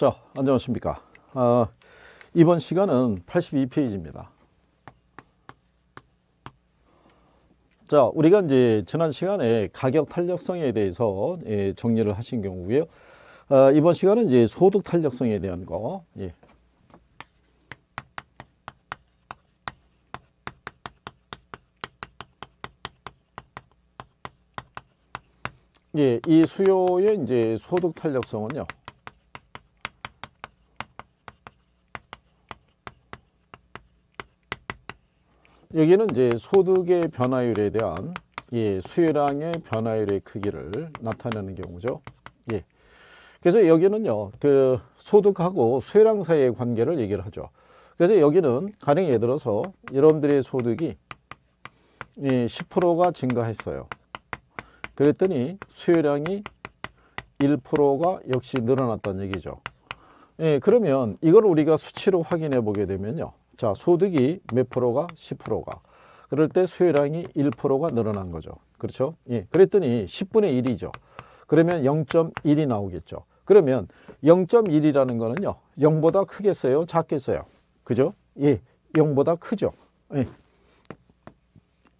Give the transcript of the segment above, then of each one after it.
자, 안녕하십니까. 어, 이번 시간은 82페이지입니다. 자, 우리가 이제 지난 시간에 가격 탄력성에 대해서 예, 정리를 하신 경우고요. 어, 이번 시간은 이제 소득 탄력성에 대한 거. 예. 예, 이 수요의 이제 소득 탄력성은요. 여기는 이제 소득의 변화율에 대한 예, 수요량의 변화율의 크기를 나타내는 경우죠. 예. 그래서 여기는요, 그 소득하고 수요량 사이의 관계를 얘기를 하죠. 그래서 여기는 가령 예를 들어서 여러분들의 소득이 예, 10%가 증가했어요. 그랬더니 수요량이 1%가 역시 늘어났다는 얘기죠. 예, 그러면 이걸 우리가 수치로 확인해 보게 되면요. 자, 소득이 몇 프로가? 10%가. 그럴 때 수요량이 1%가 늘어난 거죠. 그렇죠? 예. 그랬더니 10분의 1이죠. 그러면 0.1이 나오겠죠. 그러면 0.1이라는 거는요. 0보다 크겠어요? 작겠어요? 그죠? 예. 0보다 크죠. 예.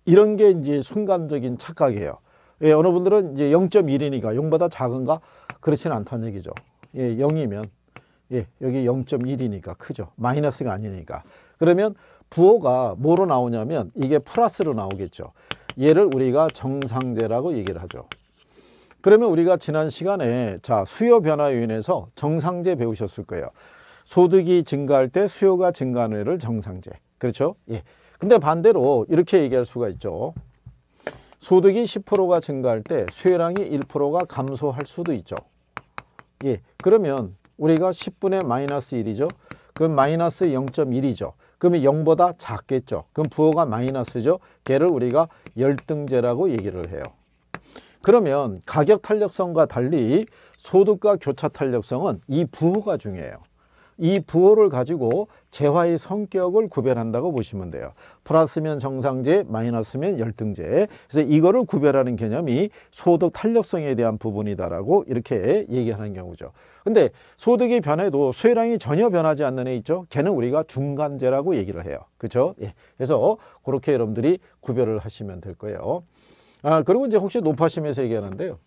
이런 게 이제 순간적인 착각이에요. 예, 어느 분들은 이제 0.1이니까 0보다 작은가? 그렇진 않다는 얘기죠. 예, 0이면 예, 여기 0.1이니까 크죠. 마이너스가 아니니까. 그러면 부호가 뭐로 나오냐면 이게 플러스로 나오겠죠. 얘를 우리가 정상제라고 얘기를 하죠. 그러면 우리가 지난 시간에 자 수요 변화 요인에서 정상제 배우셨을 거예요. 소득이 증가할 때 수요가 증가하는 애를 정상제. 그렇죠? 예. 근데 반대로 이렇게 얘기할 수가 있죠. 소득이 10%가 증가할 때 수요량이 1%가 감소할 수도 있죠. 예. 그러면 우리가 10분의 마이너스 1이죠. 그 마이너스 0.1이죠. 그러면 0보다 작겠죠. 그럼 부호가 마이너스죠. 걔를 우리가 열등제라고 얘기를 해요. 그러면 가격 탄력성과 달리 소득과 교차 탄력성은 이 부호가 중요해요. 이 부호를 가지고 재화의 성격을 구별한다고 보시면 돼요. 플러스면 정상제, 마이너스면 열등제. 그래서 이거를 구별하는 개념이 소득 탄력성에 대한 부분이다라고 이렇게 얘기하는 경우죠. 근데 소득이 변해도 수혜량이 전혀 변하지 않는 애 있죠. 걔는 우리가 중간제라고 얘기를 해요. 그렇죠? 예. 그래서 그렇게 여러분들이 구별을 하시면 될 거예요. 아, 그리고 이제 혹시 높아심에서 얘기하는데요.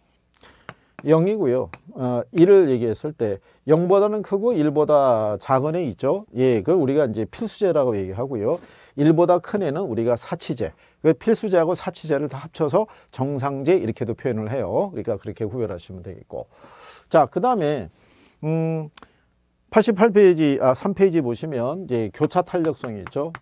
0이고요. 어, 1을 얘기했을 때 0보다는 크고 1보다 작은 애 있죠. 예, 그걸 우리가 이제 필수제라고 얘기하고요. 1보다 큰 애는 우리가 사치제. 그 필수제하고 사치제를 다 합쳐서 정상제 이렇게도 표현을 해요. 그러니까 그렇게 구별하시면 되겠고. 자, 그다음에 음 88페이지 아 3페이지 보시면 이제 교차 탄력성이 있죠.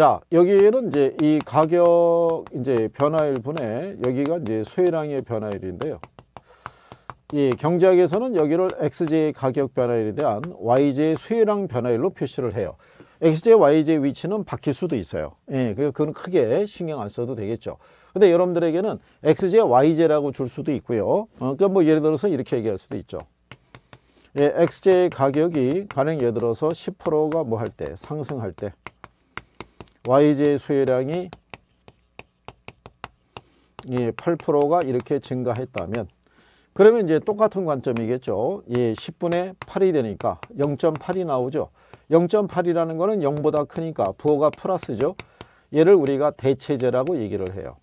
자, 여기는 이제 이 가격 이제 변화일 분에 여기가 이제 수혜량의 변화일인데요이 경제학에서는 여기를 XJ 가격 변화일에 대한 YJ 수혜량 변화일로 표시를 해요. XJ, YJ 위치는 바뀔 수도 있어요. 예, 그, 그건 크게 신경 안 써도 되겠죠. 근데 여러분들에게는 XJ, YJ라고 줄 수도 있고요. 어, 그러니까 뭐 예를 들어서 이렇게 얘기할 수도 있죠. 예, XJ 가격이 가능 예를 들어서 10%가 뭐 할 때, 상승할 때, YJ 수혜량이 8%가 이렇게 증가했다면 그러면 이제 똑같은 관점이겠죠. 예, 10분의 8이 되니까 0.8이 나오죠. 0.8이라는 거는 0보다 크니까 부호가 플러스죠. 얘를 우리가 대체제라고 얘기를 해요.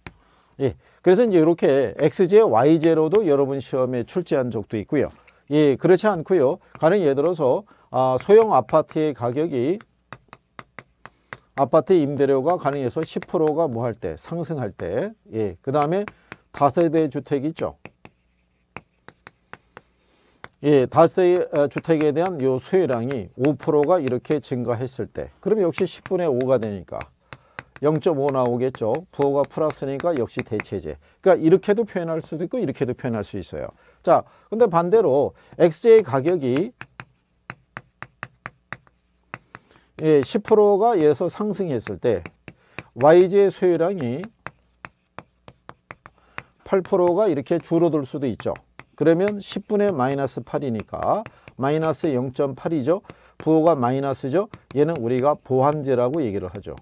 예, 그래서 이제 이렇게 x제, y제로도 여러분 시험에 출제한 적도 있고요. 예, 그렇지 않고요. 가령 예를 들어서 아, 소형 아파트의 가격이 아파트 임대료가 가능해서 10%가 뭐 할 때 상승할 때 예. 그 다음에 다세대 주택이죠. 예, 다세 대 어, 주택에 대한 요 수요량이 5%가 이렇게 증가했을 때 그럼 역시 10분의 5가 되니까 0.5 나오겠죠. 부호가 플러스니까 역시 대체제. 그러니까 이렇게도 표현할 수도 있고 이렇게도 표현할 수 있어요. 자, 근데 반대로 XJ 가격이 예, 10%가 예서 상승했을 때 y j 의 소유량이 8%가 이렇게 줄어들 수도 있죠. 그러면 10분의 마이너스 8이니까 마이너스 0.8이죠. 부호가 마이너스죠. 얘는 우리가 보완제라고 얘기를 하죠.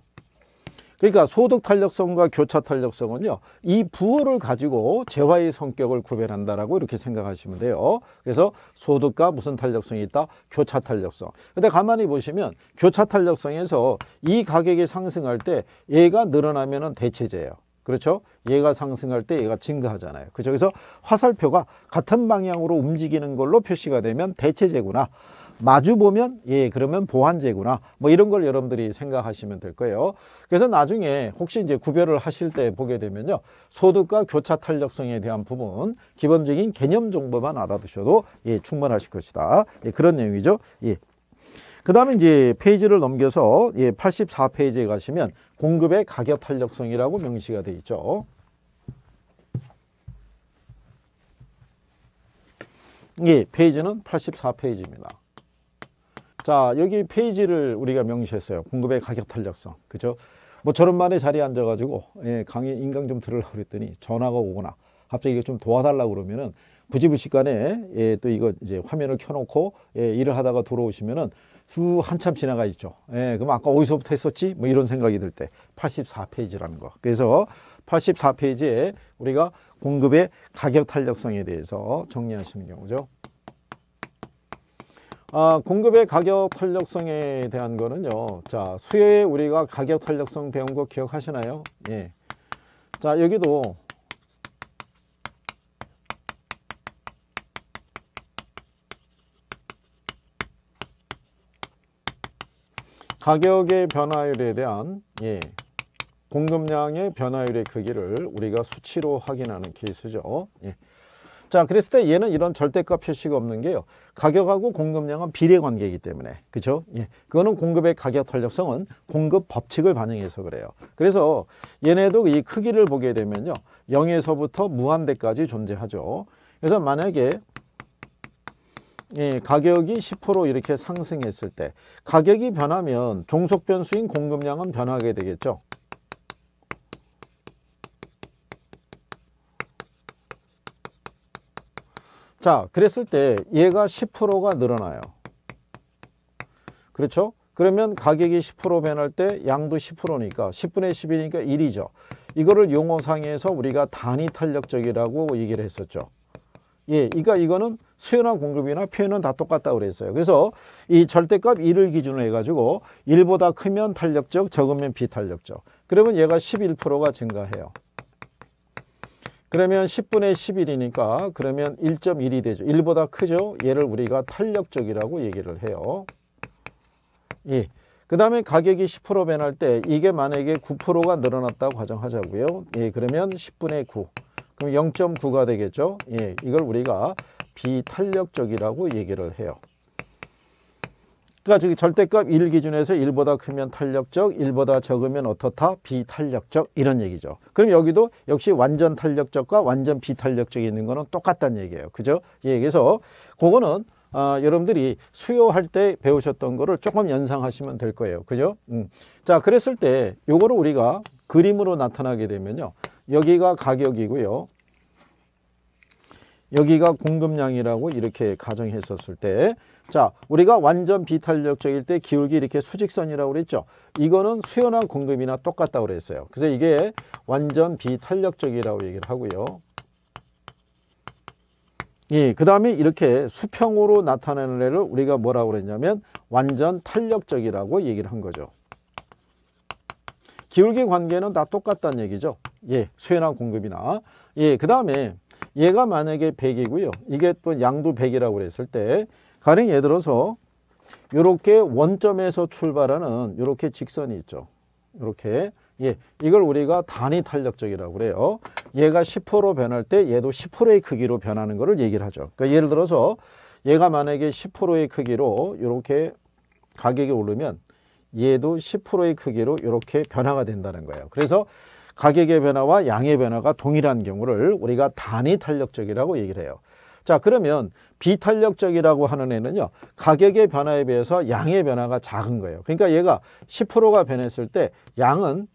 그러니까 소득 탄력성과 교차 탄력성은요. 이 부호를 가지고 재화의 성격을 구별한다라고 이렇게 생각하시면 돼요. 그래서 소득과 무슨 탄력성이 있다? 교차 탄력성. 근데 가만히 보시면 교차 탄력성에서 이 가격이 상승할 때 얘가 늘어나면은 대체제예요. 그렇죠? 얘가 상승할 때 얘가 증가하잖아요. 그죠? 그래서 화살표가 같은 방향으로 움직이는 걸로 표시가 되면 대체제구나. 마주 보면 예 그러면 보완제구나 뭐 이런 걸 여러분들이 생각하시면 될 거예요 그래서 나중에 혹시 이제 구별을 하실 때 보게 되면요 소득과 교차 탄력성에 대한 부분 기본적인 개념 정보만 알아두셔도 예 충분하실 것이다 예 그런 내용이죠 예. 그 다음에 이제 페이지를 넘겨서 예, 84페이지에 가시면 공급의 가격 탄력성이라고 명시가 되어 있죠. 예, 페이지는 84페이지입니다. 자 여기 페이지를 우리가 명시했어요. 공급의 가격 탄력성. 그죠? 뭐 저런만에 자리에 앉아가지고 예, 강의 인강 좀 들으려고 그랬더니 전화가 오거나 갑자기 이거 좀 도와달라고 그러면은 부지부식간에 그 예, 또 이거 이제 화면을 켜놓고 예, 일을 하다가 돌아오시면은 수 한참 지나가 있죠. 예, 그럼 아까 어디서부터 했었지? 뭐 이런 생각이 들 때 84페이지라는 거. 그래서 84페이지에 우리가 공급의 가격 탄력성에 대해서 정리하시는 경우죠. 아, 공급의 가격 탄력성에 대한 거는요. 자, 수요에 우리가 가격 탄력성 배운 거 기억하시나요? 예. 자, 여기도 가격의 변화율에 대한 예, 공급량의 변화율의 크기를 우리가 수치로 확인하는 케이스죠. 예. 자, 그랬을 때 얘는 이런 절대값 표시가 없는 게요. 가격하고 공급량은 비례 관계이기 때문에. 그죠? 예. 그거는 공급의 가격 탄력성은 공급 법칙을 반영해서 그래요. 그래서 얘네도 이 크기를 보게 되면요. 0에서부터 무한대까지 존재하죠. 그래서 만약에 예, 가격이 10% 이렇게 상승했을 때 가격이 변하면 종속 변수인 공급량은 변하게 되겠죠. 자, 그랬을 때 얘가 10%가 늘어나요. 그렇죠? 그러면 가격이 10% 변할 때 양도 10%니까 10분의 10이니까 1이죠. 이거를 용어상에서 우리가 단위 탄력적이라고 얘기를 했었죠. 예, 그러니까 이거는 수요나 공급이나 표현은 다 똑같다고 그랬어요. 그래서 이 절대값 1을 기준으로 해가지고 1보다 크면 탄력적, 적으면 비탄력적. 그러면 얘가 11%가 증가해요. 그러면 10분의 11이니까 그러면 1.1이 되죠. 1보다 크죠. 얘를 우리가 탄력적이라고 얘기를 해요. 예. 그 다음에 가격이 10% 변할 때 이게 만약에 9%가 늘어났다고 가정하자고요. 예, 그러면 10분의 9. 그럼 0.9가 되겠죠. 예, 이걸 우리가 비탄력적이라고 얘기를 해요. 그러니까 저기 절대값 1 기준에서 1보다 크면 탄력적, 1보다 적으면 어떻다? 비탄력적 이런 얘기죠. 그럼 여기도 역시 완전 탄력적과 완전 비탄력적이 있는 거는 똑같다는 얘기예요. 그죠? 예, 그래서 그거는 아, 여러분들이 수요할 때 배우셨던 거를 조금 연상하시면 될 거예요. 그죠? 음. 자, 그랬을 때 요거를 우리가 그림으로 나타나게 되면요. 여기가 가격이고요. 여기가 공급량이라고 이렇게 가정했었을 때 자, 우리가 완전 비탄력적일 때 기울기 이렇게 수직선이라고 그랬죠. 이거는 수연한 공급이나 똑같다고 그랬어요. 그래서 이게 완전 비탄력적이라고 얘기를 하고요. 예, 그 다음에 이렇게 수평으로 나타내는 애를 우리가 뭐라고 그랬냐면 완전 탄력적이라고 얘기를 한 거죠. 기울기 관계는 다 똑같다는 얘기죠. 예, 수연한 공급이나. 예, 그 다음에 얘가 만약에 100이고요. 이게 또 양도 100이라고 그랬을 때 가령 예를 들어서 이렇게 원점에서 출발하는 이렇게 직선이 있죠. 이렇게 예, 이걸 우리가 단위 탄력적이라고 그래요. 얘가 1 0 변할 때 얘도 10%의 크기로 변하는 것을 얘기를 하죠. 그러니까 예를 들어서 얘가 만약에 10%의 크기로 이렇게 가격이 오르면 얘도 10%의 크기로 이렇게 변화가 된다는 거예요. 그래서 가격의 변화와 양의 변화가 동일한 경우를 우리가 단위 탄력적이라고 얘기를 해요. 자 그러면 비탄력적이라고 하는 애는요 가격의 변화에 비해서 양의 변화가 작은 거예요 그러니까 얘가 10%가 변했을 때 양은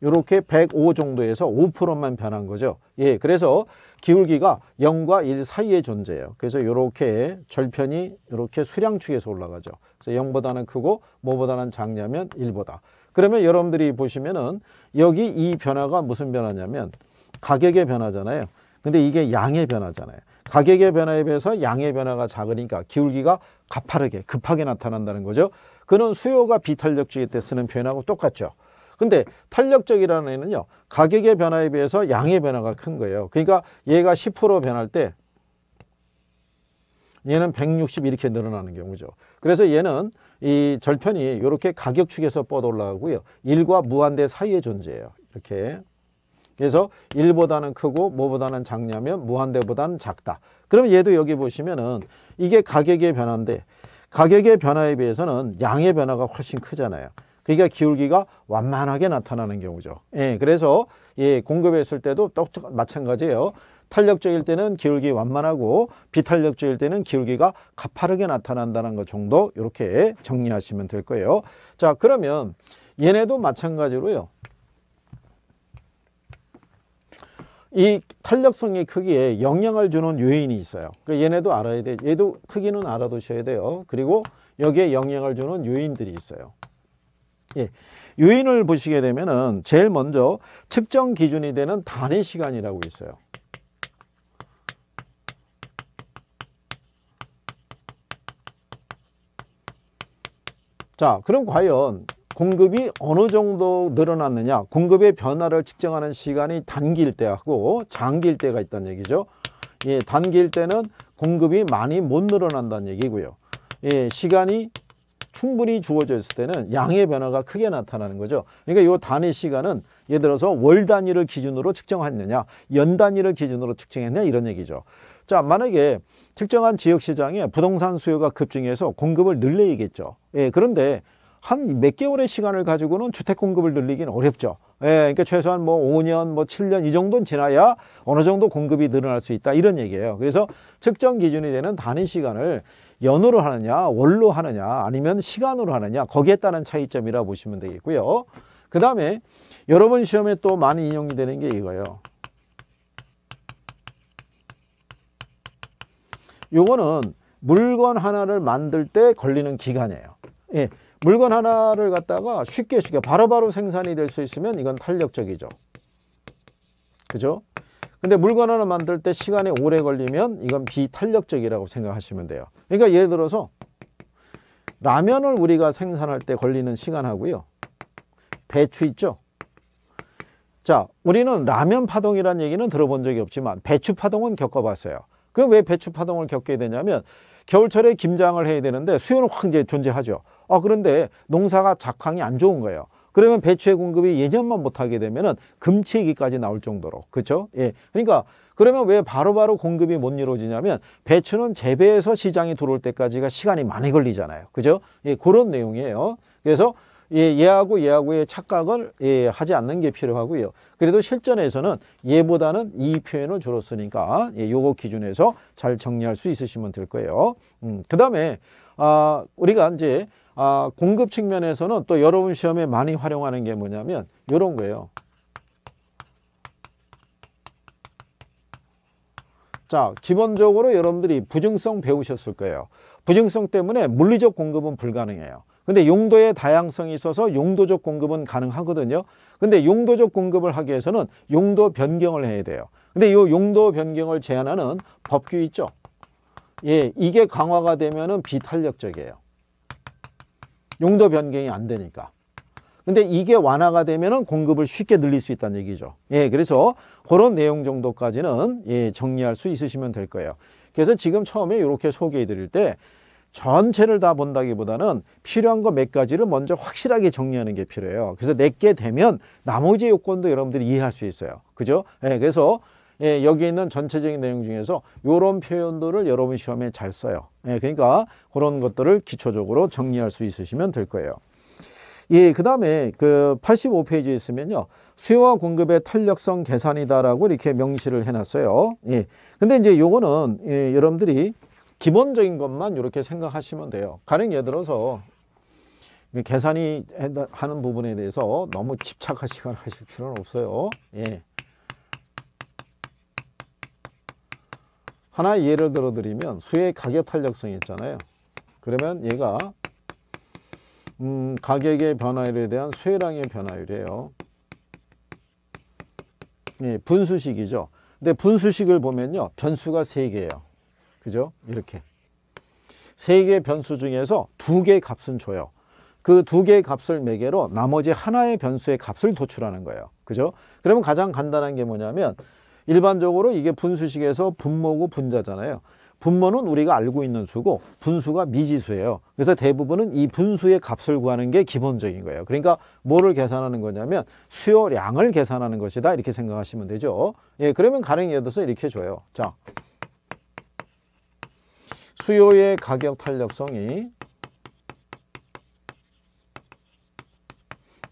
이렇게 105 정도에서 5%만 변한 거죠. 예, 그래서 기울기가 0과 1 사이의 존재예요. 그래서 이렇게 절편이 이렇게 수량축에서 올라가죠. 그래서 0보다는 크고 뭐보다는 작냐면 1보다. 그러면 여러분들이 보시면은 여기 이 변화가 무슨 변화냐면 가격의 변화잖아요. 근데 이게 양의 변화잖아요. 가격의 변화에 비해서 양의 변화가 작으니까 기울기가 가파르게 급하게 나타난다는 거죠. 그는 수요가 비탄력주의때 쓰는 표현하고 똑같죠. 근데 탄력적이라는 애는요. 가격의 변화에 비해서 양의 변화가 큰 거예요. 그러니까 얘가 10% 변할 때 얘는 160 이렇게 늘어나는 경우죠. 그래서 얘는 이 절편이 이렇게 가격축에서 뻗어 올라가고요. 일과 무한대 사이에 존재해요. 이렇게. 그래서 1보다는 크고 뭐보다는 작냐면 무한대보다는 작다. 그럼 얘도 여기 보시면은 이게 가격의 변화인데 가격의 변화에 비해서는 양의 변화가 훨씬 크잖아요. 그러니까 기울기가 완만하게 나타나는 경우죠. 예, 그래서 예, 공급했을 때도 똑똑 마찬가지예요. 탄력적일 때는 기울기 완만하고 비탄력적일 때는 기울기가 가파르게 나타난다는 것 정도 이렇게 정리하시면 될 거예요. 자, 그러면 얘네도 마찬가지로요. 이 탄력성의 크기에 영향을 주는 요인이 있어요. 그러니까 얘네도 알아야 돼. 얘도 크기는 알아두셔야 돼요. 그리고 여기에 영향을 주는 요인들이 있어요. 예. 요인을 보시게 되면은 제일 먼저 측정 기준이 되는 단위 시간이라고 있어요. 자, 그럼 과연 공급이 어느 정도 늘어났느냐 공급의 변화를 측정하는 시간이 단기일 때하고 장기일 때가 있다는 얘기죠 예, 단기일 때는 공급이 많이 못 늘어난다는 얘기고요 예, 시간이 충분히 주어져있을 때는 양의 변화가 크게 나타나는 거죠. 그러니까 이 단위 시간은 예를 들어서 월 단위를 기준으로 측정했느냐 연 단위를 기준으로 측정했냐 이런 얘기죠. 자 만약에 측정한 지역 시장에 부동산 수요가 급증해서 공급을 늘려야겠죠. 예, 그런데 한몇 개월의 시간을 가지고는 주택 공급을 늘리긴 어렵죠. 예, 그러니까 최소한 뭐 5년, 뭐 7년 이 정도는 지나야 어느 정도 공급이 늘어날 수 있다 이런 얘기예요. 그래서 측정 기준이 되는 단위 시간을 연으로 하느냐, 월로 하느냐, 아니면 시간으로 하느냐 거기에 따른 차이점이라 보시면 되겠고요. 그 다음에 여러분 시험에 또 많이 인용이 되는 게 이거예요. 요거는 물건 하나를 만들 때 걸리는 기간이에요. 예, 물건 하나를 갖다가 쉽게 쉽게 바로바로 바로 생산이 될 수 있으면 이건 탄력적이죠. 그죠? 근데 물건 하나 만들 때 시간이 오래 걸리면 이건 비탄력적이라고 생각하시면 돼요. 그러니까 예를 들어서 라면을 우리가 생산할 때 걸리는 시간하고요. 배추 있죠? 자, 우리는 라면 파동이라는 얘기는 들어본 적이 없지만 배추 파동은 겪어봤어요. 그럼 왜 배추 파동을 겪게 되냐면 겨울철에 김장을 해야 되는데 수요는 확 이제 존재하죠. 아, 그런데 농사가 작황이 안 좋은 거예요. 그러면 배추의 공급이 예전만 못하게 되면은 금치 기까지 나올 정도로. 그렇죠? 예. 그러니까 그러면 왜 바로바로 바로 공급이 못 이루어지냐면 배추는 재배해서 시장에 들어올 때까지가 시간이 많이 걸리잖아요. 그죠? 예, 그런 내용이에요. 그래서 예, 얘하고 얘하고의 착각을 예, 하지 않는 게 필요하고요. 그래도 실전에서는 얘보다는 이 표현을 주로 쓰니까 예, 요거 기준에서 잘 정리할 수 있으시면 될 거예요. 음, 그 다음에 아, 우리가 이제 아, 공급 측면에서는 또 여러분 시험에 많이 활용하는 게 뭐냐면 요런 거예요. 자, 기본적으로 여러분들이 부증성 배우셨을 거예요. 부증성 때문에 물리적 공급은 불가능해요. 근데 용도의 다양성이 있어서 용도적 공급은 가능하거든요. 근데 용도적 공급을 하기 위해서는 용도 변경을 해야 돼요. 근데 이 용도 변경을 제한하는 법규 있죠. 예, 이게 강화가 되면은 비탄력적이에요. 용도 변경이 안 되니까. 근데 이게 완화가 되면은 공급을 쉽게 늘릴 수 있다는 얘기죠. 예, 그래서 그런 내용 정도까지는 예, 정리할 수 있으시면 될 거예요. 그래서 지금 처음에 이렇게 소개해 드릴 때 전체를 다 본다기보다는 필요한 거 몇 가지를 먼저 확실하게 정리하는 게 필요해요. 그래서 내게 되면 나머지 요건도 여러분들이 이해할 수 있어요. 그죠? 예, 그래서 예, 여기 있는 전체적인 내용 중에서 이런 표현들을 여러분 시험에 잘 써요. 예, 그러니까 그런 것들을 기초적으로 정리할 수 있으시면 될 거예요. 예, 그다음에 그 85페이지에 있으면요. 수요와 공급의 탄력성 계산이다라고 이렇게 명시를 해 놨어요. 예. 근데 이제 요거는 예, 여러분들이 기본적인 것만 이렇게 생각하시면 돼요. 가령 예를 들어서 그 계산이 하는 부분에 대해서 너무 집착하시거나 하실 필요는 없어요. 예. 하나 예를 들어 드리면 수의 가격 탄력성이 있잖아요. 그러면 얘가 음, 가격의 변화율에 대한 수혜량의 변화율이에요. 예, 분수식이죠. 근데 분수식을 보면요. 변수가 3개예요. 그죠? 이렇게. 세개의 변수 중에서 두 개의 값은 줘요. 그 두 개의 값을 매개로 나머지 하나의 변수의 값을 도출하는 거예요. 그죠? 그러면 가장 간단한 게 뭐냐면 일반적으로 이게 분수식에서 분모고 분자잖아요. 분모는 우리가 알고 있는 수고 분수가 미지수예요. 그래서 대부분은 이 분수의 값을 구하는 게 기본적인 거예요. 그러니까 뭐를 계산하는 거냐면 수요량을 계산하는 것이다 이렇게 생각하시면 되죠. 예, 그러면 가령 예를 들어서 이렇게 줘요. 자, 수요의 가격 탄력성이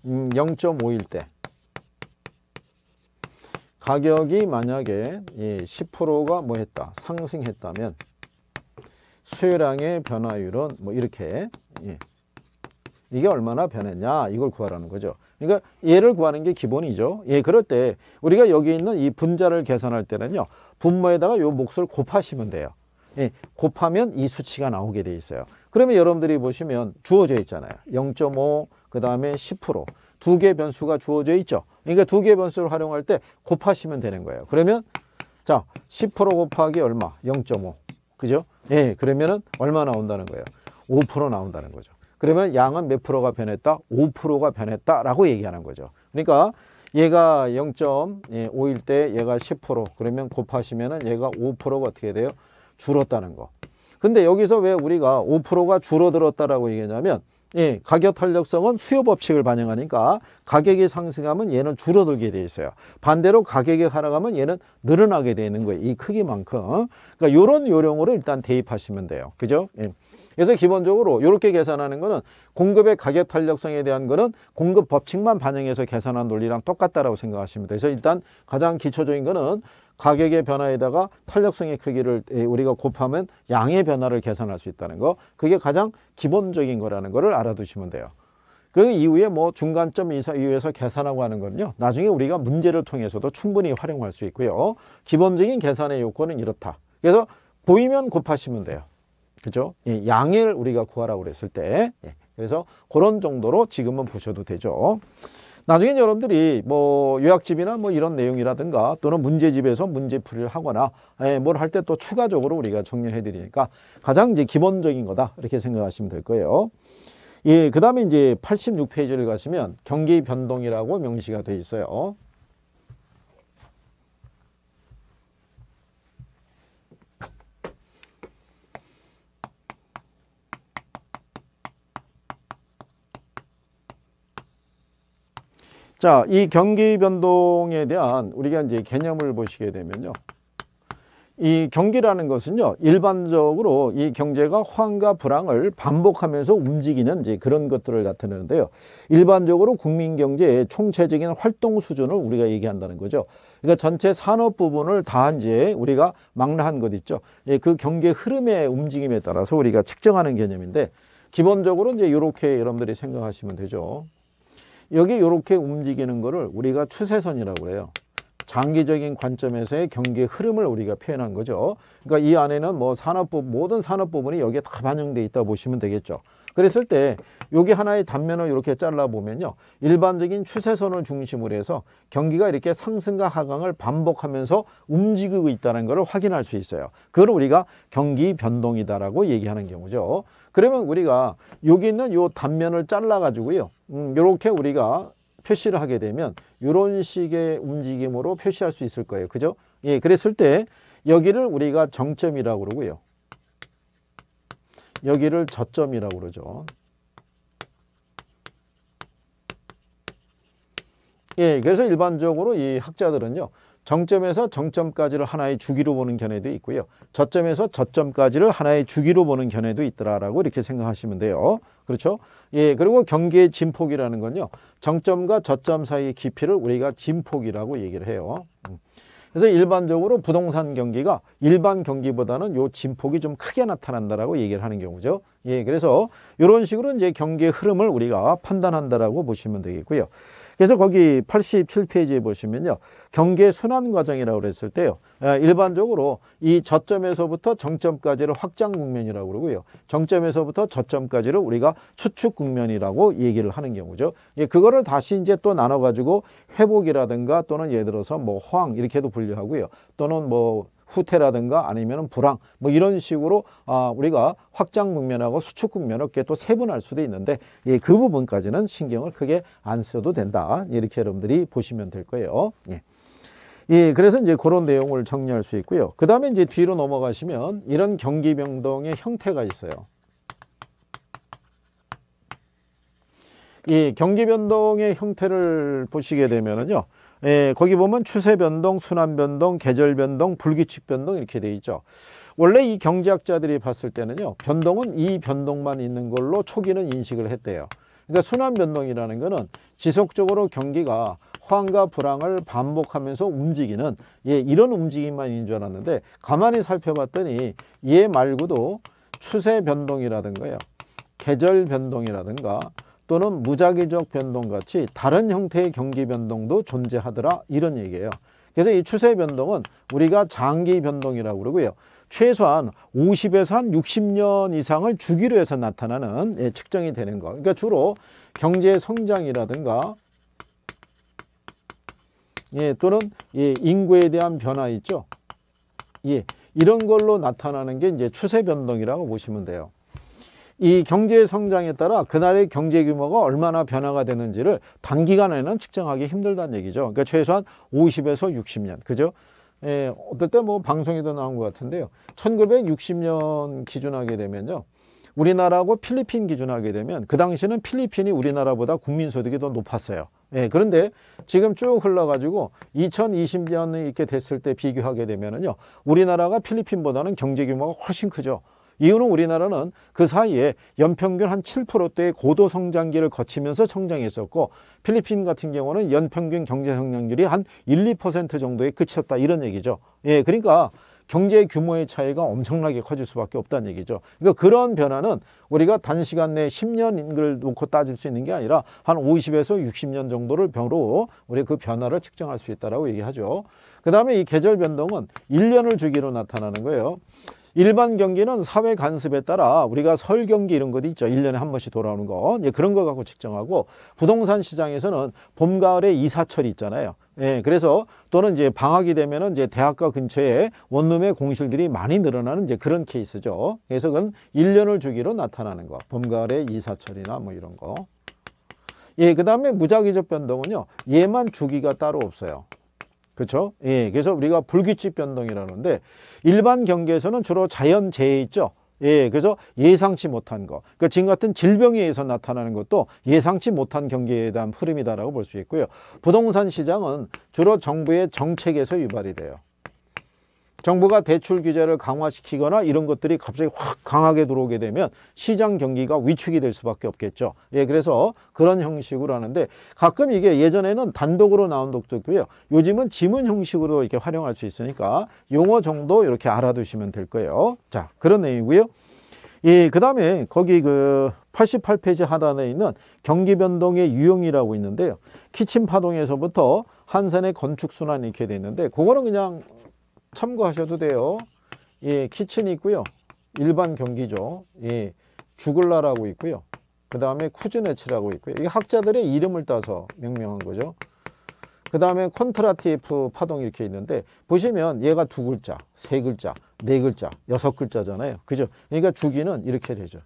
0.5일 음, 때 가격이 만약에 10%가 예, 뭐 했다 상승했다면 수요량의 변화율은 뭐 이렇게 예. 이게 얼마나 변했냐 이걸 구하라는 거죠. 그러니까 얘를 구하는 게 기본이죠. 예, 그럴 때 우리가 여기 있는 이 분자를 계산할 때는요. 분모에다가 요 몫을 곱하시면 돼요. 예, 곱하면 이 수치가 나오게 돼 있어요. 그러면 여러분들이 보시면 주어져 있잖아요. 0.5, 그 다음에 10%. 두 개의 변수가 주어져 있죠. 그러니까 두 개의 변수를 활용할 때 곱하시면 되는 거예요. 그러면 자, 10% 곱하기 얼마? 0.5. 그죠? 예, 그러면은 얼마 나온다는 거예요? 5% 나온다는 거죠. 그러면 양은 몇 프로가 변했다? 5%가 변했다라고 얘기하는 거죠. 그러니까 얘가 0.5일 예, 때 얘가 10% 그러면 곱하시면은 얘가 5%가 어떻게 돼요? 줄었다는 거. 근데 여기서 왜 우리가 5%가 줄어들었다라고 얘기하냐면 예, 가격 탄력성은 수요 법칙을 반영하니까 가격이 상승하면 얘는 줄어들게 돼 있어요. 반대로 가격이 하락하면 얘는 늘어나게 되는 거예요. 이 크기만큼. 그러니까 이런 요령으로 일단 대입하시면 돼요. 그죠? 예. 그래서 기본적으로 이렇게 계산하는 거는 공급의 가격 탄력성에 대한 거는 공급 법칙만 반영해서 계산한 논리랑 똑같다라고 생각하시면 돼요. 그래서 일단 가장 기초적인 거는 가격의 변화에다가 탄력성의 크기를 우리가 곱하면 양의 변화를 계산할 수 있다는 거 그게 가장 기본적인 거라는 거를 알아두시면 돼요. 그 이후에 뭐 중간점 이후에서 계산하고 하는 건요. 나중에 우리가 문제를 통해서도 충분히 활용할 수 있고요. 기본적인 계산의 요건은 이렇다. 그래서 보이면 곱하시면 돼요. 그죠? 예, 양을 우리가 구하라고 그랬을 때. 예, 그래서 그런 정도로 지금은 보셔도 되죠. 나중에 여러분들이 뭐 요약집이나 뭐 이런 내용이라든가 또는 문제집에서 문제풀이를 하거나 예, 뭘할 때 또 추가적으로 우리가 정리해 드리니까 가장 이제 기본적인 거다 이렇게 생각하시면 될 거예요. 예, 그 다음에 이제 86페이지를 가시면 경기 변동이라고 명시가 되어 있어요. 자, 이 경기 변동에 대한 우리가 이제 개념을 보시게 되면요. 이 경기라는 것은요, 일반적으로 이 경제가 황과 불황을 반복하면서 움직이는 이제 그런 것들을 나타내는데요. 일반적으로 국민 경제의 총체적인 활동 수준을 우리가 얘기한다는 거죠. 그러니까 전체 산업 부분을 다 이제 우리가 망라한 것 있죠. 예, 그 경계 흐름의 움직임에 따라서 우리가 측정하는 개념인데, 기본적으로 이제 이렇게 여러분들이 생각하시면 되죠. 여기 이렇게 움직이는 거를 우리가 추세선이라고 해요. 장기적인 관점에서의 경기의 흐름을 우리가 표현한 거죠. 그러니까 이 안에는 뭐 산업부 모든 산업 부분이 여기에 다 반영돼 있다 보시면 되겠죠. 그랬을 때 여기 하나의 단면을 이렇게 잘라 보면요. 일반적인 추세선을 중심으로 해서 경기가 이렇게 상승과 하강을 반복하면서 움직이고 있다는 것을 확인할 수 있어요. 그걸 우리가 경기 변동이다라고 얘기하는 경우죠. 그러면 우리가 여기 있는 요 단면을 잘라 가지고요. 이렇게 음, 우리가 표시를 하게 되면 이런 식의 움직임으로 표시할 수 있을 거예요. 그죠? 예, 그랬을 때 여기를 우리가 정점이라고 그러고요. 여기를 저점이라고 그러죠. 예, 그래서 일반적으로 이 학자들은요. 정점에서 정점까지를 하나의 주기로 보는 견해도 있고요. 저점에서 저점까지를 하나의 주기로 보는 견해도 있더라라고 이렇게 생각하시면 돼요. 그렇죠? 예, 그리고 경계의 진폭이라는 건요. 정점과 저점 사이의 깊이를 우리가 진폭이라고 얘기를 해요. 음. 그래서 일반적으로 부동산 경기가 일반 경기보다는 요 진폭이 좀 크게 나타난다라고 얘기를 하는 경우죠. 예, 그래서 이런 식으로 이제 경기 흐름을 우리가 판단한다라고 보시면 되겠고요. 그래서 거기 87페이지에 보시면요. 경계 순환 과정이라고 그랬을 때요. 아, 일반적으로 이 저점에서부터 정점까지를 확장 국면이라고 그러고요. 정점에서부터 저점까지를 우리가 추측 국면이라고 얘기를 하는 경우죠. 예, 그거를 다시 이제 또 나눠 가지고 회복이라든가 또는 예를 들어서 뭐 호황 이렇게도 분류하고요. 또는 뭐 후퇴라든가 아니면 불황 뭐 이런 식으로 아, 우리가 확장 국면하고 수축 국면을 이렇게 또 세분할 수도 있는데 예, 그 부분까지는 신경을 크게 안 써도 된다. 이렇게 여러분들이 보시면 될 거예요. 예. 예, 그래서 이제 그런 내용을 정리할 수 있고요. 그 다음에 이제 뒤로 넘어가시면 이런 경기 변동의 형태가 있어요. 이 예, 경기 변동의 형태를 보시게 되면은요. 예, 거기 보면 추세 변동, 순환 변동, 계절 변동, 불규칙 변동 이렇게 돼 있죠. 원래 이 경제학자들이 봤을 때는요. 변동은 이 변동만 있는 걸로 초기는 인식을 했대요. 그러니까 순환 변동이라는 거는 지속적으로 경기가 황과 불황을 반복하면서 움직이는 예, 이런 움직임만인 줄 알았는데 가만히 살펴봤더니 얘 말고도 추세 변동이라든가요. 계절 변동이라든가 또는 무작위적 변동같이 다른 형태의 경기 변동도 존재하더라 이런 얘기예요. 그래서 이 추세 변동은 우리가 장기 변동이라고 그러고요. 최소한 50에서 한 60년 이상을 주기로 해서 나타나는 예, 측정이 되는 거. 그러니까 주로 경제 성장이라든가 예, 또는 예, 인구에 대한 변화 있죠. 예, 이런 걸로 나타나는 게 이제 추세 변동이라고 보시면 돼요. 이 경제 성장에 따라 그날의 경제 규모가 얼마나 변화가 되는지를 단기간에는 측정하기 힘들다는 얘기죠. 그러니까 최소한 50에서 60년. 그죠? 예, 어떨 때 뭐 방송에도 나온 것 같은데요. 1960년 기준하게 되면요. 우리나라하고 필리핀 기준하게 되면 그 당시는 필리핀이 우리나라보다 국민소득이 더 높았어요. 예, 그런데 지금 쭉 흘러가지고 2020년 이렇게 됐을 때 비교하게 되면요 우리나라가 필리핀보다는 경제 규모가 훨씬 크죠. 이유는 우리나라는 그 사이에 연평균 한 7%대의 고도 성장기를 거치면서 성장했었고 필리핀 같은 경우는 연평균 경제 성장률이 한 1, 2% 정도에 그쳤다 이런 얘기죠. 예, 그러니까 경제 규모의 차이가 엄청나게 커질 수밖에 없다는 얘기죠. 그러니까 그런 변화는 우리가 단시간 내에 10년을 놓고 따질 수 있는 게 아니라 한 50에서 60년 정도를 병으로 우리 그 변화를 측정할 수 있다라고 얘기하죠. 그다음에 이 계절 변동은 1년을 주기로 나타나는 거예요. 일반 경기는 사회 간섭에 따라 우리가 설 경기 이런 것 있죠. 일년에한 번씩 돌아오는 거. 예, 그런 거 갖고 측정하고 부동산 시장에서는 봄, 가을에 이사철이 있잖아요. 예, 그래서 또는 이제 방학이 되면은 이제 대학가 근처에 원룸의 공실들이 많이 늘어나는 이제 그런 케이스죠. 그래서 그건 일년을 주기로 나타나는 거. 봄, 가을에 이사철이나 뭐 이런 거. 예, 그 다음에 무작위적 변동은요. 얘만 주기가 따로 없어요. 그렇죠? 예, 그래서 우리가 불규칙 변동이라는데 일반 경계에서는 주로 자연 재해 있죠. 예, 그래서 예상치 못한 거. 그러니까 지금 같은 질병에 의해서 나타나는 것도 예상치 못한 경계에 대한 흐름이다라고 볼 수 있고요. 부동산 시장은 주로 정부의 정책에서 유발이 돼요. 정부가 대출 규제를 강화시키거나 이런 것들이 갑자기 확 강하게 들어오게 되면 시장 경기가 위축이 될 수밖에 없겠죠. 예, 그래서 그런 형식으로 하는데 가끔 이게 예전에는 단독으로 나온 독도 있고요. 요즘은 지문 형식으로 이렇게 활용할 수 있으니까 용어 정도 이렇게 알아두시면 될 거예요. 자, 그런 내용이고요. 예, 그 다음에 거기 그 88페이지 하단에 있는 경기 변동의 유형이라고 있는데요. 키친 파동에서부터 한산의 건축 순환이 렇게돼 있는데 그거는 그냥 참고하셔도 돼요. 예, 키친이 있고요. 일반 경기죠. 예, 주글라라고 있고요. 그 다음에 쿠즈네츠라고 있고요. 이게 학자들의 이름을 따서 명명한 거죠. 그 다음에 콘트라티프 파동 이렇게 있는데 보시면 얘가 두 글자, 세 글자, 네 글자, 여섯 글자잖아요. 그죠? 그러니까 주기는 이렇게 되죠.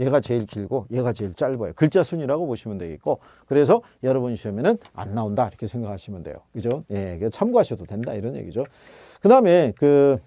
얘가 제일 길고 얘가 제일 짧아요. 글자 순이라고 보시면 되겠고 그래서 여러분 시험에는 안 나온다 이렇게 생각하시면 돼요. 그죠? 예, 참고하셔도 된다 이런 얘기죠. 그다음에 그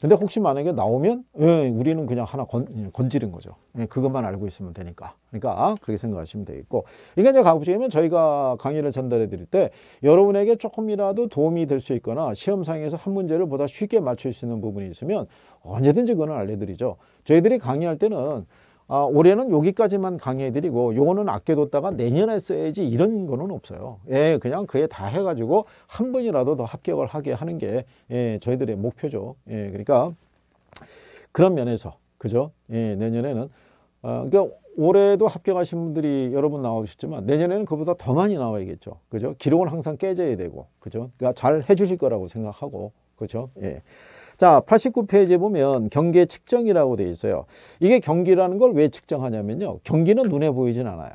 근데 혹시 만약에 나오면 예, 우리는 그냥 하나 건, 건지른 거죠. 예, 그것만 알고 있으면 되니까. 그러니까 그렇게 생각하시면 되겠고. 이게 이제 가급적이면 저희가 강의를 전달해 드릴 때 여러분에게 조금이라도 도움이 될 수 있거나 시험상에서 한 문제를 보다 쉽게 맞출 수 있는 부분이 있으면 언제든지 그거는 알려드리죠. 저희들이 강의할 때는 아, 올해는 여기까지만 강의해드리고 요거는 아껴뒀다가 내년에 써야지 이런 거는 없어요. 예, 그냥 그에 다 해가지고 한 번이라도 더 합격을 하게 하는 게 예, 저희들의 목표죠. 예, 그러니까 그런 면에서 그죠? 예, 내년에는 어, 그러니까 올해도 합격하신 분들이 여러분 나오셨지만 내년에는 그보다 더 많이 나와야겠죠. 그죠? 기록은 항상 깨져야 되고 그죠? 그러니까 잘 해주실 거라고 생각하고 그죠? 예. 자 89페이지에 보면 경계 측정이라고 되어 있어요. 이게 경기라는 걸 왜 측정하냐면요. 경기는 눈에 보이진 않아요.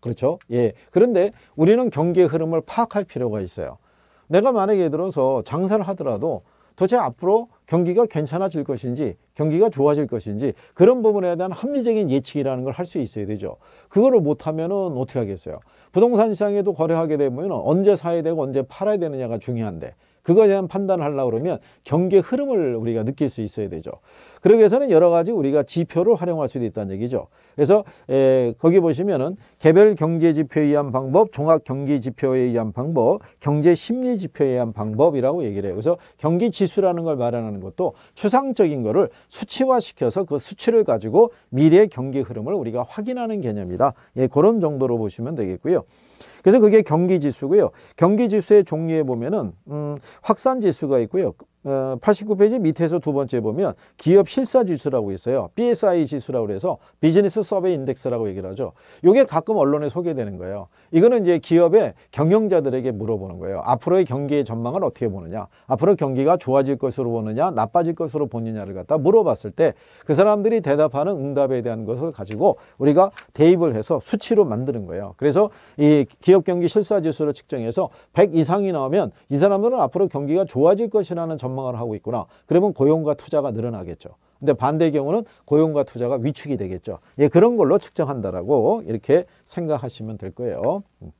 그렇죠? 예. 그런데 우리는 경기의 흐름을 파악할 필요가 있어요. 내가 만약에 들어서 장사를 하더라도 도대체 앞으로 경기가 괜찮아질 것인지 경기가 좋아질 것인지 그런 부분에 대한 합리적인 예측이라는 걸 할 수 있어야 되죠. 그거를 못하면 어떻게 하겠어요. 부동산 시장에도 거래하게 되면 언제 사야 되고 언제 팔아야 되느냐가 중요한데 그거에 대한 판단을 하려고 그러면 경계 흐름을 우리가 느낄 수 있어야 되죠. 그러기 위해서는 여러 가지 우리가 지표를 활용할 수도 있다는 얘기죠. 그래서 에, 거기 보시면은 개별 경제 지표에 의한 방법, 종합 경기 지표에 의한 방법, 경제 심리 지표에 의한 방법이라고 얘기를 해요. 그래서 경기 지수라는 걸 마련하는 것도 추상적인 거를 수치화시켜서 그 수치를 가지고 미래 경기 흐름을 우리가 확인하는 개념이다. 예, 그런 정도로 보시면 되겠고요. 그래서 그게 경기 지수고요. 경기 지수의 종류에 보면은 음, 확산 지수가 있고요. 89페이지 어, 밑에서 두 번째 보면 기업 실사 지수라고 있어요. BSI 지수라고 해서 비즈니스 서베이 인덱스라고 얘기를 하죠. 이게 가끔 언론에 소개되는 거예요. 이거는 이제 기업의 경영자들에게 물어보는 거예요. 앞으로의 경기의 전망을 어떻게 보느냐, 앞으로 경기가 좋아질 것으로 보느냐, 나빠질 것으로 보느냐를 갖다 물어봤을 때 그 사람들이 대답하는 응답에 대한 것을 가지고 우리가 대입을 해서 수치로 만드는 거예요. 그래서 이 기업 경기 실사 지수를 측정해서 100 이상이 나오면 이 사람들은 앞으로 경기가 좋아질 것이라는 점 전망을 하고 있구나. 그러면 고용과 투자가 늘어나겠죠. 근데 반대의 경우는 고용과 투자가 위축이 되겠죠. 예, 그런 걸로 측정한다라고 이렇게 생각하시면 될 거예요. 음.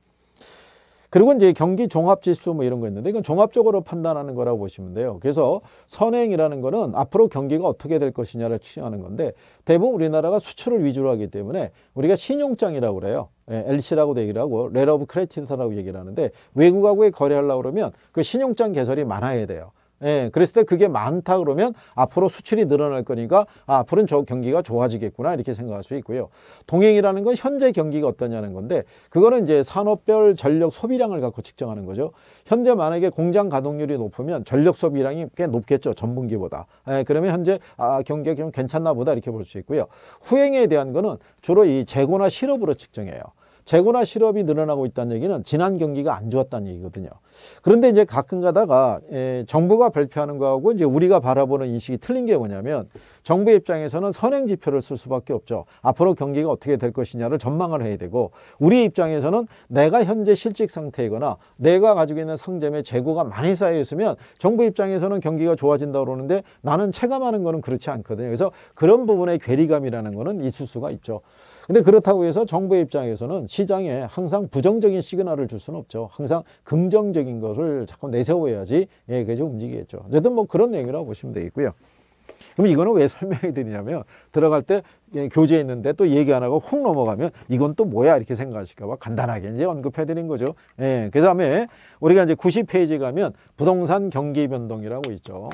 그리고 이제 경기 종합 지수 뭐 이런 거 있는데 이건 종합적으로 판단하는 거라고 보시면 돼요. 그래서 선행이라는 거는 앞으로 경기가 어떻게 될 것이냐를 추정하는 건데 대부분 우리나라가 수출을 위주로 하기 때문에 우리가 신용장이라고 그래요. 예, LC라고 도 얘기를 하고 레러브 크레딧이라고 얘기를 하는데 외국하고의 거래하려고 그러면 그 신용장 개설이 많아야 돼요. 예, 그랬을 때 그게 많다 그러면 앞으로 수출이 늘어날 거니까 아, 앞으로는 저 경기가 좋아지겠구나 이렇게 생각할 수 있고요. 동행이라는 건 현재 경기가 어떠냐는 건데 그거는 이제 산업별 전력 소비량을 갖고 측정하는 거죠. 현재 만약에 공장 가동률이 높으면 전력 소비량이 꽤 높겠죠. 전분기보다. 예, 그러면 현재 아, 경기가 좀 괜찮나 보다 이렇게 볼 수 있고요. 후행에 대한 거는 주로 이 재고나 실업으로 측정해요. 재고나 실업이 늘어나고 있다는 얘기는 지난 경기가 안 좋았다는 얘기거든요. 그런데 이제 가끔 가다가 에, 예, 정부가 발표하는 거하고 이제 우리가 바라보는 인식이 틀린 게 뭐냐면 정부 입장에서는 선행 지표를 쓸 수밖에 없죠. 앞으로 경기가 어떻게 될 것이냐를 전망을 해야 되고 우리 입장에서는 내가 현재 실직 상태이거나 내가 가지고 있는 상점의 재고가 많이 쌓여 있으면 정부 입장에서는 경기가 좋아진다 고 그러는데 나는 체감하는 거는 그렇지 않거든요. 그래서 그런 부분의 괴리감이라는 거는 있을 수가 있죠. 근데 그렇다고 해서 정부의 입장에서는 시장에 항상 부정적인 시그널을 줄 수는 없죠. 항상 긍정적인 것을 자꾸 내세워야지 예, 그래 움직이겠죠. 어쨌든 뭐 그런 내용이라고 보시면 되겠고요. 그럼 이거는 왜 설명해 드리냐면 들어갈 때 예, 교재 에 있는데 또 얘기 안 하고 훅 넘어가면 이건 또 뭐야 이렇게 생각하실까 봐 간단하게 이제 언급해 드린 거죠. 예. 그다음에 우리가 이제 90페이지 가면 부동산 경기 변동이라고 있죠.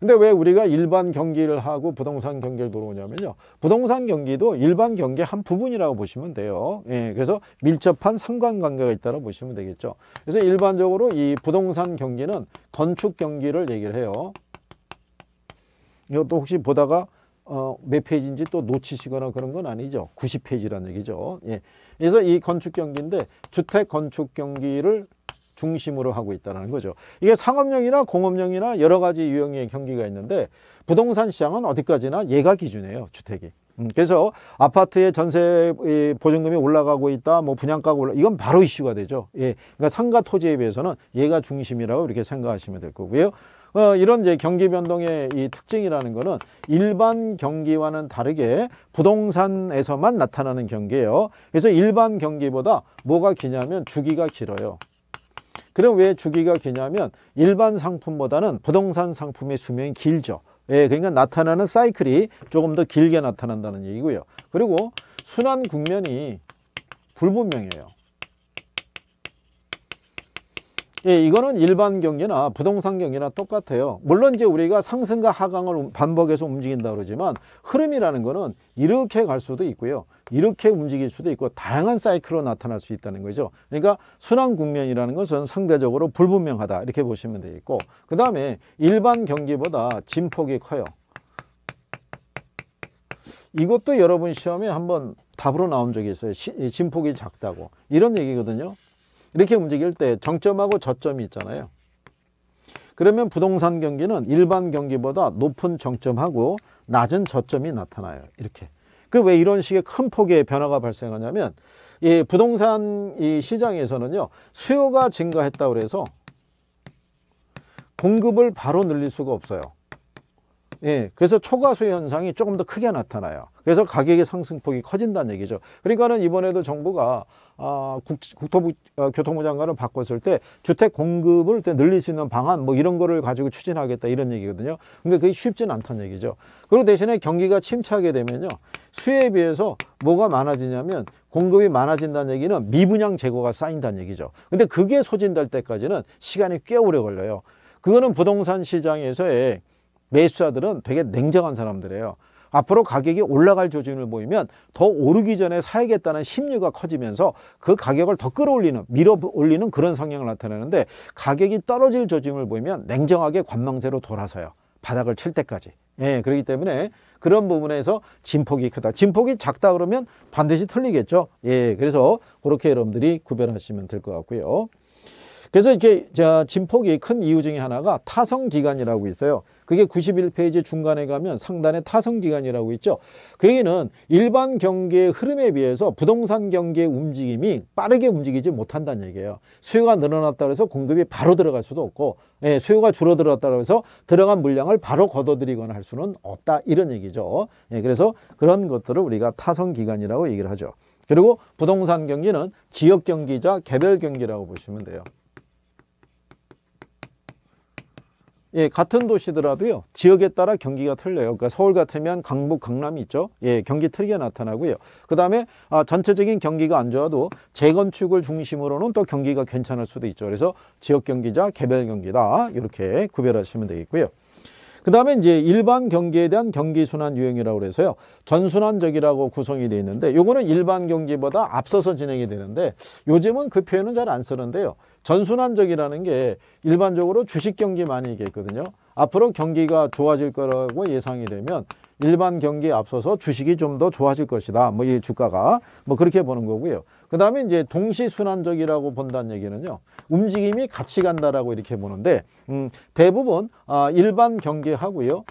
근데 왜 우리가 일반 경기를 하고 부동산 경기를 들어오냐면요. 부동산 경기도 일반 경기의 한 부분이라고 보시면 돼요. 예, 그래서 밀접한 상관관계가 있다고 보시면 되겠죠. 그래서 일반적으로 이 부동산 경기는 건축 경기를 얘기를 해요. 이것도 혹시 보다가 어, 몇 페이지인지 또 놓치시거나 그런 건 아니죠. 9 0페이지라는 얘기죠. 예. 그래서 이 건축 경기인데 주택 건축 경기를 중심으로 하고 있다는 거죠. 이게 상업용이나 공업용이나 여러 가지 유형의 경기가 있는데 부동산 시장은 어디까지나 예가 기준이에요. 주택이. 음, 그래서 아파트의 전세 보증금이 올라가고 있다, 뭐 분양가가 올라, 이건 바로 이슈가 되죠. 예, 그러니까 상가 토지에 비해서는 얘가 중심이라고 이렇게 생각하시면 될 거고요. 어, 이런 이제 경기 변동의 이 특징이라는 거는 일반 경기와는 다르게 부동산에서만 나타나는 경기예요. 그래서 일반 경기보다 뭐가 기냐면 주기가 길어요. 그럼 왜 주기가 기냐면 일반 상품보다는 부동산 상품의 수명이 길죠. 예, 그러니까 나타나는 사이클이 조금 더 길게 나타난다는 얘기고요. 그리고 순환 국면이 불분명해요. 예, 이거는 일반 경기나 부동산 경기나 똑같아요. 물론 이제 우리가 상승과 하강을 반복해서 움직인다 그러지만 흐름이라는 거는 이렇게 갈 수도 있고요. 이렇게 움직일 수도 있고 다양한 사이클로 나타날 수 있다는 거죠. 그러니까 순환 국면이라는 것은 상대적으로 불분명하다 이렇게 보시면 되겠고 그 다음에 일반 경기보다 진폭이 커요. 이것도 여러분 시험에 한번 답으로 나온 적이 있어요. 진폭이 작다고 이런 얘기거든요. 이렇게 움직일 때 정점하고 저점이 있잖아요. 그러면 부동산 경기는 일반 경기보다 높은 정점하고 낮은 저점이 나타나요. 이렇게. 그 왜 이런 식의 큰 폭의 변화가 발생하냐면 이 부동산 이 시장에서는요. 수요가 증가했다고 해서 공급을 바로 늘릴 수가 없어요. 예, 그래서 초과수요 현상이 조금 더 크게 나타나요. 그래서 가격의 상승폭이 커진다는 얘기죠. 그러니까는 이번에도 정부가 아, 국, 국토부 아, 어, 교통부 장관을 바꿨을 때 주택 공급을 늘릴 수 있는 방안 뭐 이런 거를 가지고 추진하겠다 이런 얘기거든요. 근데 그게 쉽진 않다는 얘기죠. 그리고 대신에 경기가 침체하게 되면요. 수요에 비해서 뭐가 많아지냐면 공급이 많아진다는 얘기는 미분양 재고가 쌓인다는 얘기죠. 근데 그게 소진될 때까지는 시간이 꽤 오래 걸려요. 그거는 부동산 시장에서의 매수자들은 되게 냉정한 사람들이에요. 앞으로 가격이 올라갈 조짐을 보이면 더 오르기 전에 사야겠다는 심리가 커지면서 그 가격을 더 끌어올리는 밀어올리는 그런 성향을 나타내는데 가격이 떨어질 조짐을 보이면 냉정하게 관망세로 돌아서요. 바닥을 칠 때까지. 예, 그렇기 때문에 그런 부분에서 진폭이 크다. 진폭이 작다 그러면 반드시 틀리겠죠. 예, 그래서 그렇게 여러분들이 구별하시면 될 것 같고요. 그래서 이렇게 진폭이 큰 이유 중에 하나가 타성기간이라고 있어요. 그게 91페이지 중간에 가면 상단에 타성기간이라고 있죠. 그 얘기는 일반 경기의 흐름에 비해서 부동산 경기의 움직임이 빠르게 움직이지 못한다는 얘기예요. 수요가 늘어났다 고해서 공급이 바로 들어갈 수도 없고 예, 수요가 줄어들었다 고해서 들어간 물량을 바로 걷어들이거나 할 수는 없다 이런 얘기죠. 예, 그래서 그런 것들을 우리가 타성기간이라고 얘기를 하죠. 그리고 부동산 경기는 지역 경기자 개별 경기라고 보시면 돼요. 예, 같은 도시더라도요. 지역에 따라 경기가 틀려요. 그러니까 서울 같으면 강북, 강남이 있죠. 예, 경기 틀게 나타나고요. 그다음에 아, 전체적인 경기가 안 좋아도 재건축을 중심으로는 또 경기가 괜찮을 수도 있죠. 그래서 지역 경기자, 개별 경기다. 이렇게 구별하시면 되겠고요. 그 다음에 이제 일반 경기에 대한 경기순환 유형이라고 그래서요. 전순환적이라고 구성이 되어 있는데 요거는 일반 경기보다 앞서서 진행이 되는데 요즘은 그 표현은 잘 안 쓰는데요. 전순환적이라는 게 일반적으로 주식 경기 많이 있기거든요 앞으로 경기가 좋아질 거라고 예상이 되면 일반 경기에 앞서서 주식이 좀 더 좋아질 것이다. 뭐 이 주가가 뭐 그렇게 보는 거고요. 그다음에 이제 동시 순환적이라고 본다는 얘기는요. 움직임이 같이 간다라고 이렇게 보는데 음 대부분 아 일반 경기하고요.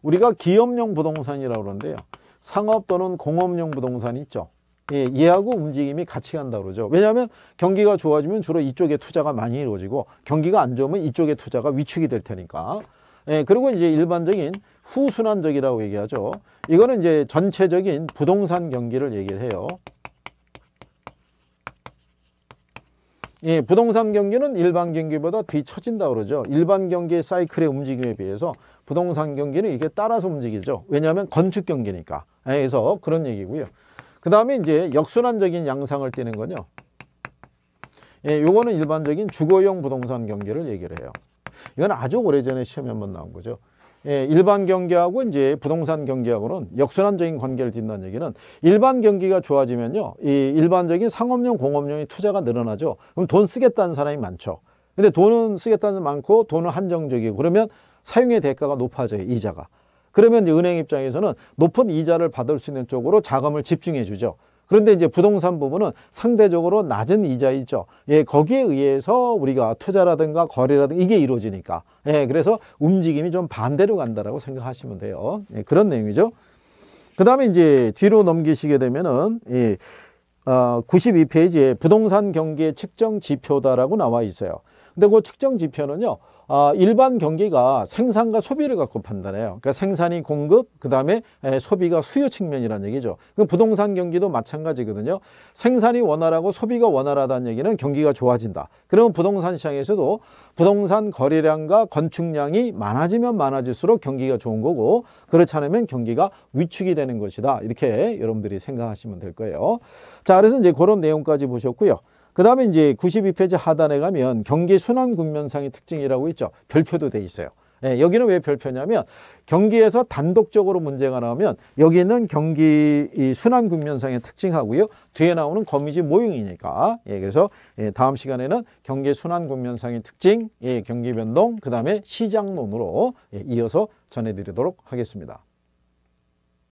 우리가 기업용 부동산이라고 그러는데요. 상업 또는 공업용 부동산 있죠. 예, 얘하고 움직임이 같이 간다 그러죠. 왜냐하면 경기가 좋아지면 주로 이쪽에 투자가 많이 이루어지고 경기가 안 좋으면 이쪽에 투자가 위축이 될 테니까. 예, 그리고 이제 일반적인 후순환적이라고 얘기하죠. 이거는 이제 전체적인 부동산 경기를 얘기를 해요. 예, 부동산 경기는 일반 경기보다 뒤처진다 그러죠. 일반 경기의 사이클의 움직임에 비해서 부동산 경기는 이게 따라서 움직이죠. 왜냐하면 건축 경기니까. 예, 그래서 그런 얘기고요. 그 다음에 이제 역순환적인 양상을 띠는 거요 예, 요거는 일반적인 주거용 부동산 경기를 얘기를 해요. 이건 아주 오래전에 시험에 한 번 나온 거죠. 예, 일반 경기하고 이제 부동산 경기하고는 역순환적인 관계를 띈는 얘기는 일반 경기가 좋아지면요. 이 일반적인 상업용 공업용의 투자가 늘어나죠. 그럼 돈 쓰겠다는 사람이 많죠. 근데 돈은 쓰겠다는 사람이 많고 돈은 한정적이고 그러면 사용의 대가가 높아져요. 이자가. 그러면 이제 은행 입장에서는 높은 이자를 받을 수 있는 쪽으로 자금을 집중해 주죠. 그런데 이제 부동산 부분은 상대적으로 낮은 이자이죠. 예, 거기에 의해서 우리가 투자라든가 거래라든가 이게 이루어지니까. 예, 그래서 움직임이 좀 반대로 간다라고 생각하시면 돼요. 예, 그런 내용이죠. 그 다음에 이제 뒤로 넘기시게 되면은, 예, 어, 아, 92페이지에 부동산 경기의 측정 지표다라고 나와 있어요. 근데 그 측정 지표는요, 아, 일반 경기가 생산과 소비를 갖고 판단해요. 그러니까 생산이 공급, 그 다음에 소비가 수요 측면이라는 얘기죠. 그 부동산 경기도 마찬가지거든요. 생산이 원활하고 소비가 원활하다는 얘기는 경기가 좋아진다. 그러면 부동산 시장에서도 부동산 거래량과 건축량이 많아지면 많아질수록 경기가 좋은 거고 그렇지 않으면 경기가 위축이 되는 것이다. 이렇게 여러분들이 생각하시면 될 거예요. 자, 그래서 이제 그런 내용까지 보셨고요. 그 다음에 이제 92페이지 하단에 가면 경기 순환 군면상의 특징이라고 있죠. 별표도 돼 있어요. 예, 여기는 왜 별표냐면 경기에서 단독적으로 문제가 나오면 여기는 경기 이 순환 국면상의 특징하고요. 뒤에 나오는 거미지 모형이니까. 예, 그래서 예, 다음 시간에는 경기 순환 국면상의 특징, 예, 경기 변동, 그 다음에 시장론으로 예, 이어서 전해드리도록 하겠습니다.